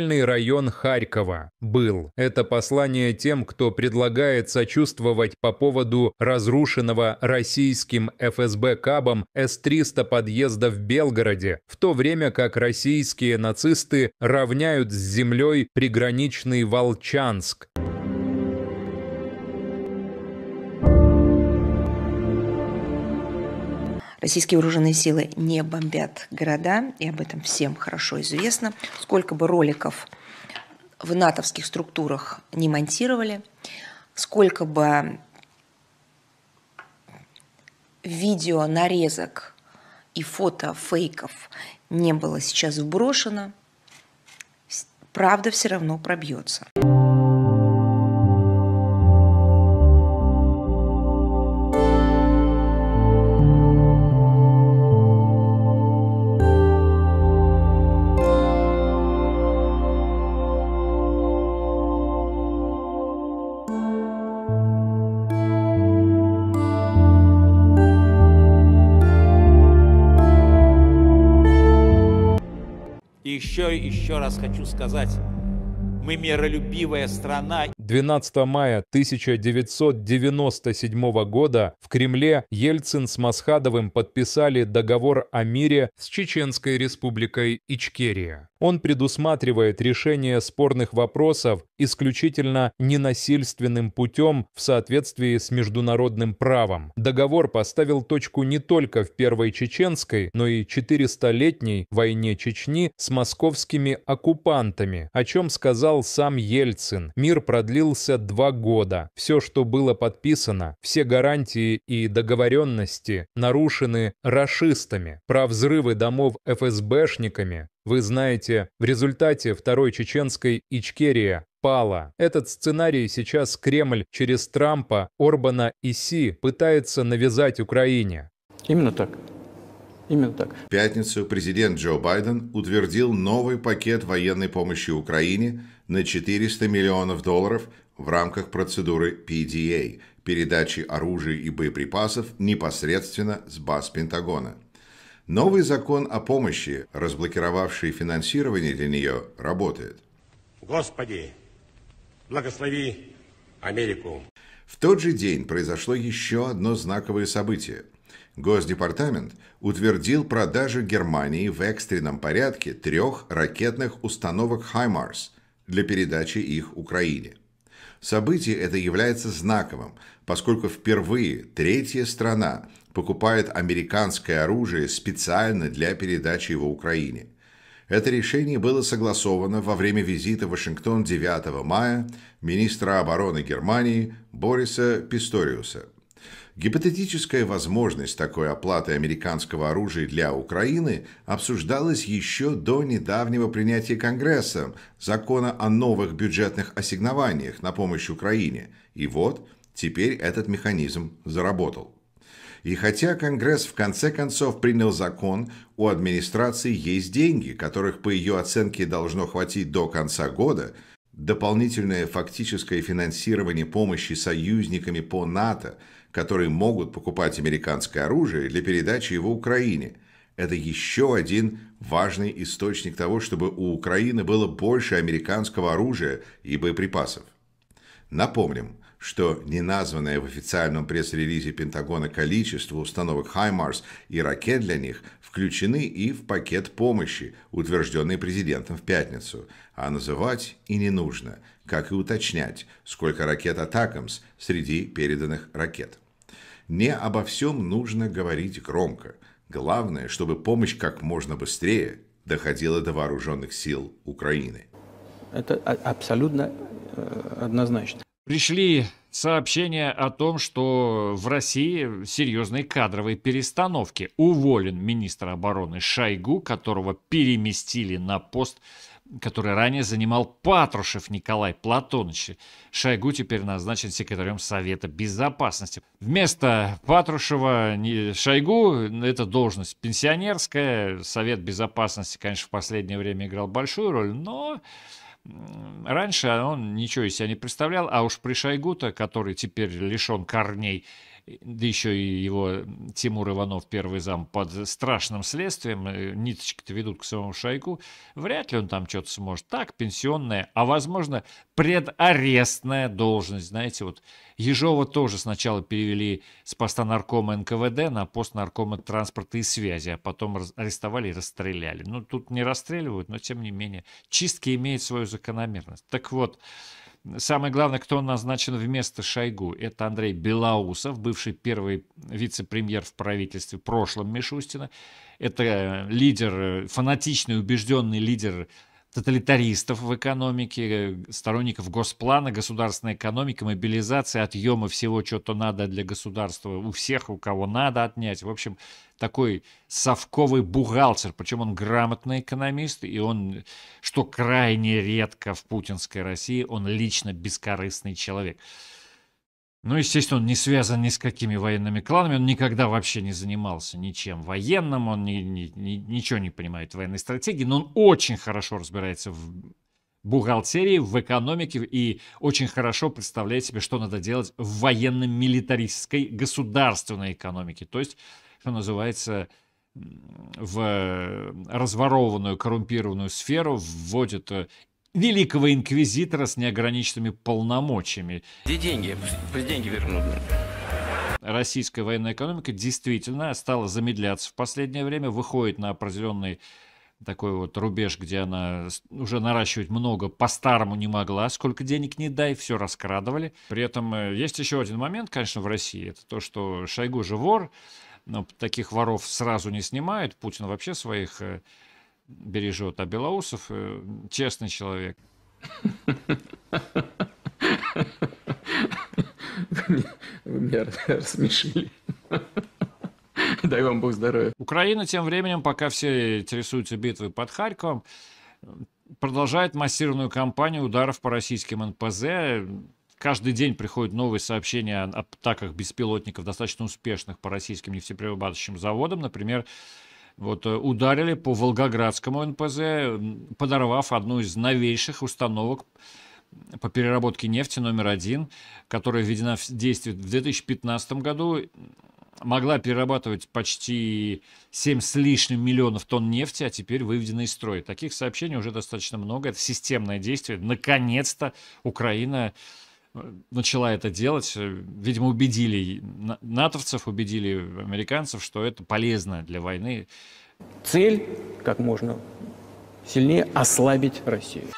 спальный район Харькова. Был. Это послание тем, кто предлагает сочувствовать по поводу разрушенного российским ФСБ КАБом С-300 подъезда в Белгороде, в то время как российские нацисты равняют с землей приграничный Волчанск. Российские вооруженные силы не бомбят города, и об этом всем хорошо известно. Сколько бы роликов в натовских структурах не монтировали, сколько бы видео нарезок и фото фейков не было сейчас вброшено, правда все равно пробьется. И еще, еще раз хочу сказать, мы миролюбивая страна. 12 мая 1997 года в Кремле Ельцин с Масхадовым подписали договор о мире с Чеченской республикой Ичкерия. Он предусматривает решение спорных вопросов исключительно ненасильственным путем в соответствии с международным правом. Договор поставил точку не только в Первой Чеченской, но и 400-летней войне Чечни с московскими оккупантами, о чем сказал сам Ельцин. Мир продлился длился два года. Все, что было подписано, все гарантии и договоренности нарушены рашистами. Про взрывы домов ФСБшниками вы знаете, в результате Второй Чеченской Ичкерия пала. Этот сценарий сейчас Кремль через Трампа, Орбана и Си пытается навязать Украине. Именно так. Именно так. В пятницу президент Джо Байден утвердил новый пакет военной помощи Украине – на 400 миллионов долларов в рамках процедуры PDA – передачи оружия и боеприпасов непосредственно с баз Пентагона. Новый закон о помощи, разблокировавший финансирование для нее, работает. Господи, благослови Америку. В тот же день произошло еще одно знаковое событие. Госдепартамент утвердил продажу Германии в экстренном порядке трех ракетных установок «Хаймарс», для передачи их Украине. Событие это является знаковым, поскольку впервые третья страна покупает американское оружие специально для передачи его Украине. Это решение было согласовано во время визита в Вашингтон 9 мая министра обороны Германии Бориса Писториуса. Гипотетическая возможность такой оплаты американского оружия для Украины обсуждалась еще до недавнего принятия Конгрессом закона о новых бюджетных ассигнованиях на помощь Украине, и вот теперь этот механизм заработал. И хотя Конгресс в конце концов принял закон, у администрации есть деньги, которых по ее оценке должно хватить до конца года, дополнительное фактическое финансирование помощи союзниками по НАТО – которые могут покупать американское оружие для передачи его Украине. Это еще один важный источник того, чтобы у Украины было больше американского оружия и боеприпасов. Напомним, что неназванное в официальном пресс-релизе Пентагона количество установок HIMARS и ракет для них включены и в пакет помощи, утвержденный президентом в пятницу, а называть и не нужно, как и уточнять, сколько ракет «Атакамс» среди переданных ракет. Не обо всем нужно говорить громко. Главное, чтобы помощь как можно быстрее доходила до вооруженных сил Украины. Это а, абсолютно э, однозначно пришли сообщения о том, что в России серьезные кадровые перестановки. Уволен министр обороны Шойгу, которого переместили на пост который ранее занимал Патрушев Николай Платонович. Шойгу теперь назначен секретарем Совета Безопасности. Вместо Патрушева Шойгу эта должность пенсионерская. Совет Безопасности, конечно, в последнее время играл большую роль, но Раньше он ничего из себя не представлял, а уж при шойгу который теперь лишен корней, да еще и его Тимур Иванов, первый зам, под страшным следствием, э, ниточки-то ведут к самому Шойгу, вряд ли он там что-то сможет. Так, пенсионная, а, возможно, предарестная должность. Знаете, вот Ежова тоже сначала перевели с поста наркома НКВД на пост наркома транспорта и связи, а потом арестовали и расстреляли. Ну, тут не расстреливают, но, тем не менее, чистки имеют свою закономерность. Так вот, Самое главное, кто назначен вместо Шойгу, это Андрей Белоусов, бывший первый вице-премьер в правительстве в прошлом Мишустина. Это лидер, э, фанатичный, убежденный лидер тоталитаристов в экономике, сторонников госплана, государственной экономики, мобилизации, отъема всего, что-то надо для государства, у всех, у кого надо отнять. В общем, такой совковый бухгалтер, причем он грамотный экономист, и он, что крайне редко в путинской России, он лично бескорыстный человек. Ну, естественно, он не связан ни с какими военными кланами, он никогда вообще не занимался ничем военным, он ни, ни, ни, ничего не понимает в военной стратегии, но он очень хорошо разбирается в бухгалтерии, в экономике и очень хорошо представляет себе, что надо делать в военно-милитаристской государственной экономике. То есть, что называется, в разворованную, коррумпированную сферу вводят. Э, великого инквизитора с неограниченными полномочиями. Где деньги? Пусть деньги вернут. Российская военная экономика действительно стала замедляться в последнее время, выходит на определенный такой вот рубеж, где она уже наращивать много по-старому не могла, сколько денег не дай, все раскрадывали. При этом э, есть еще один момент, конечно, в России, это то, что Шойгу же вор, но таких воров сразу не снимают, Путин вообще своих э, бережет, а Белоусов э, честный человек. Вы меня рассмешили. Дай вам Бог здоровья. Украина тем временем, пока все интересуются битвой под Харьковом, продолжает массированную кампанию ударов по российским НПЗ. Каждый день приходят новые сообщения о атаках беспилотников, достаточно успешных по российским нефтеперерабатывающим заводам. Например, вот, э, ударили по Волгоградскому НПЗ, подорвав одну из новейших установок по переработке нефти номер один, которая введена в действие в 2015 году, могла перерабатывать почти 7 с лишним миллионов тонн нефти, а теперь выведена из строя. Таких сообщений уже достаточно много. Это системное действие. Наконец-то Украина начала это делать, э, видимо, убедили натовцев, убедили американцев, что это полезно для войны. Цель как можно сильнее ослабить Россию.